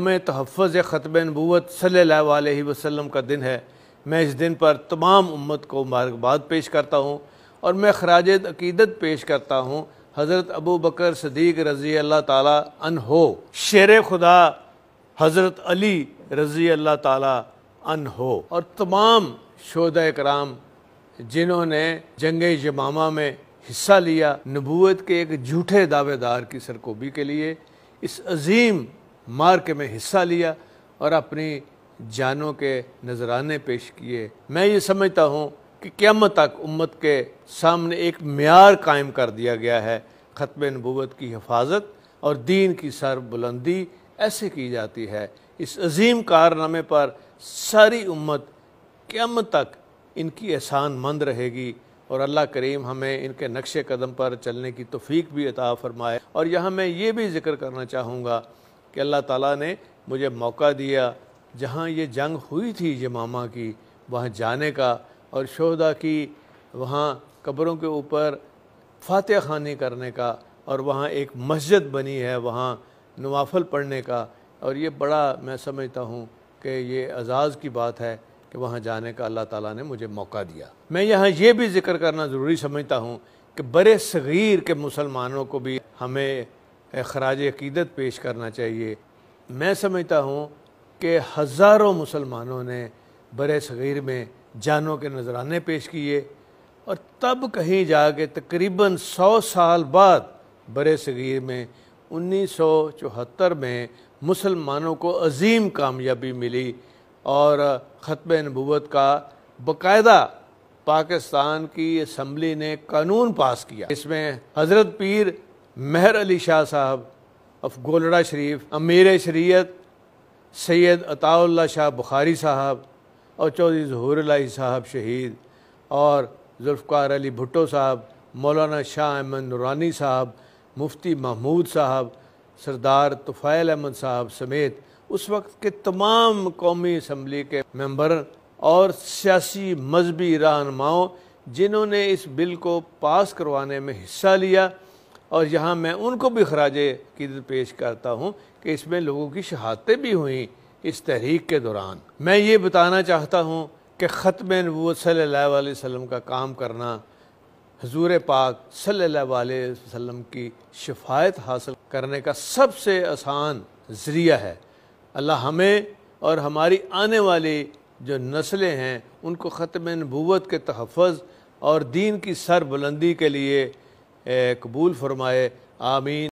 यम तहफ़ ख़तब नबूत सल वसम का दिन है मैं इस दिन पर तमाम उम्मत को मुबारकबाद पेश करता हूँ और मैं खराज अकीदत पेश करता हूँ हज़रत अबू बकर सदीक रज़ी अल्लाह ताला अन हो शेर खुदा हज़रत अली रज़ी अल्लाह ताला अन हो और तमाम शोद कराम जिन्होंने जंग जमामा में हिस्सा लिया नबूत के एक झूठे दावेदार की सरकोबी के लिए इस अजीम मार के हिस्सा लिया और अपनी जानों के नजराने पेश किए मैं ये समझता हूँ कि क्यामत तक उम्मत के सामने एक मैार कायम कर दिया गया है ख़त्म नबूत की हिफाजत और दीन की सर बुलंदी ऐसे की जाती है इस अजीम कारनामे पर सारी उम्मत क्याम तक इनकी एहसान मंद रहेगी और अल्लाह करीम हमें इनके नक्श कदम पर चलने की तोफ़ी भी अता फ़रमाए और यहाँ मैं ये भी जिक्र करना चाहूँगा कि अल्लाह ताला ने मुझे मौका दिया जहाँ ये जंग हुई थी मामा की वहाँ जाने का और शहदा की वहाँ कब्रों के ऊपर फातह खानी करने का और वहाँ एक मस्जिद बनी है वहाँ नवाफल पढ़ने का और ये बड़ा मैं समझता हूँ कि ये एजाज़ की बात है कि वहाँ जाने का अल्लाह ताला ने मुझे मौका दिया मैं यहाँ ये भी जिक्र करना ज़रूरी समझता हूँ कि बड़े सग़ीर के मुसलमानों को भी हमें खराज अकीदत पेश करना चाहिए मैं समझता हूँ कि हज़ारों मुसलमानों ने बर सग़ीर में जानों के नजराने पेश किए और तब कहीं जा के तकरीबन सौ साल बाद बर सग़ीर में उन्नीस सौ चौहत्तर में मुसलमानों को अजीम कामयाबी मिली और ख़त्म नबूत का बाकायदा पाकिस्तान की असम्बली ने कानून पास किया इसमें हज़रत पीर महर अली शाह साहब अफ गोलड़ा शरीफ अमीर शरीयत सैयद अताउल्ला शाह बुखारी साहब और चौधरी जहूर जहूरलाई साहब शहीद और जुल्फ़ार अली भुट्टो साहब मौलाना शाह अहमद नूरानी साहब मुफ्ती महमूद साहब सरदार तुफ़ैल अहमद साहब समेत उस वक्त के तमाम कौमी असम्बली के मेंबर और सियासी मजहबी रहनुमाओं जिन्होंने इस बिल को पास करवाने में हिस्सा लिया और यहाँ मैं उनको भी खराज कीदत पेश करता हूँ कि इसमें लोगों की शहादतें भी हुई इस तहरीक के दौरान मैं ये बताना चाहता हूँ कि ख़त्म नबूत सल्ला वसम का काम करना हजूर पाक सल्ला की शफायत हासिल करने का सबसे आसान ज़रिया है अल्लाह हमें और हमारी आने वाली जो नस्लें हैं उनको ख़त्म नबूत के तहफ़ और दीन की सरबुलंदी के लिए कबूल फरमाए आमीन